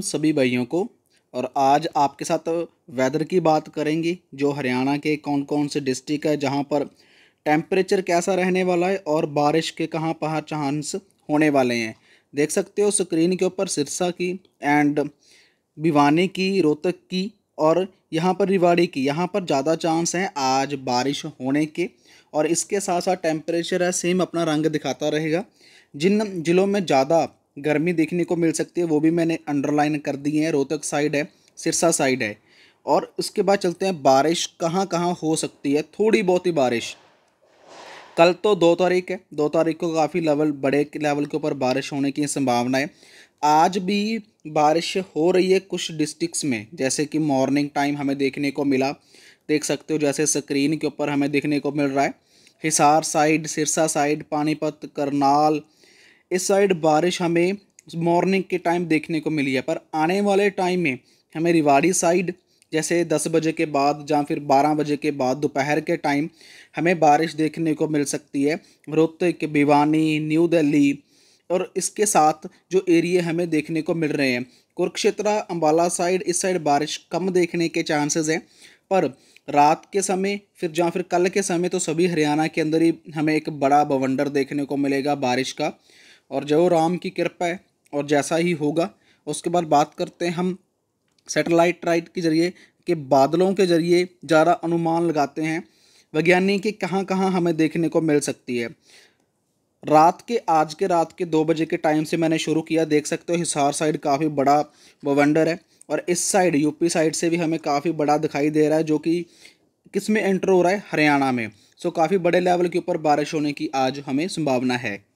सभी भाइयों को और आज आपके साथ वेदर की बात करेंगे जो हरियाणा के कौन कौन से डिस्ट्रिक्ट है जहां पर टेम्परेचर कैसा रहने वाला है और बारिश के कहां पर चांस होने वाले हैं देख सकते हो स्क्रीन के ऊपर सिरसा की एंड भिवानी की रोहतक की और यहाँ पर रिवाड़ी की यहाँ पर ज़्यादा चांस हैं आज बारिश होने के और इसके साथ साथ टेम्परेचर है सेम अपना रंग दिखाता रहेगा जिन जिलों में ज़्यादा गर्मी देखने को मिल सकती है वो भी मैंने अंडरलाइन कर दी है रोहतक साइड है सिरसा साइड है और उसके बाद चलते हैं बारिश कहाँ कहाँ हो सकती है थोड़ी बहुत ही बारिश कल तो दो तारीख है दो तारीख को काफ़ी लेवल बड़े लेवल के ऊपर बारिश होने की संभावना है आज भी बारिश हो रही है कुछ डिस्ट्रिक्स में जैसे कि मॉर्निंग टाइम हमें देखने को मिला देख सकते हो जैसे स्क्रीन के ऊपर हमें देखने को मिल रहा है हिसार साइड सिरसा साइड पानीपत करनाल इस साइड बारिश हमें मॉर्निंग के टाइम देखने को मिली है पर आने वाले टाइम में हमें रिवाड़ी साइड जैसे दस बजे के बाद या फिर बारह बजे के बाद दोपहर के टाइम हमें बारिश देखने को मिल सकती है रोहतक भिवानी न्यू दिल्ली और इसके साथ जो एरिए हमें देखने को मिल रहे हैं कुरुक्षेत्रा अम्बाला साइड इस साइड बारिश कम देखने के चांसेस हैं पर रात के समय फिर या फिर कल के समय तो सभी हरियाणा के अंदर ही हमें एक बड़ा बवंडर देखने को मिलेगा बारिश का और जो राम की कृपा है और जैसा ही होगा उसके बाद बात करते हैं हम सैटेलाइट राइट के जरिए के बादलों के जरिए ज़्यादा अनुमान लगाते हैं वैज्ञानिक के कहाँ कहाँ हमें देखने को मिल सकती है रात के आज के रात के दो बजे के टाइम से मैंने शुरू किया देख सकते हो हिसार साइड काफ़ी बड़ा वंडर है और इस साइड यूपी साइड से भी हमें काफ़ी बड़ा दिखाई दे रहा है जो कि किस में एंटर हो रहा है हरियाणा में सो काफ़ी बड़े लेवल के ऊपर बारिश होने की आज हमें संभावना है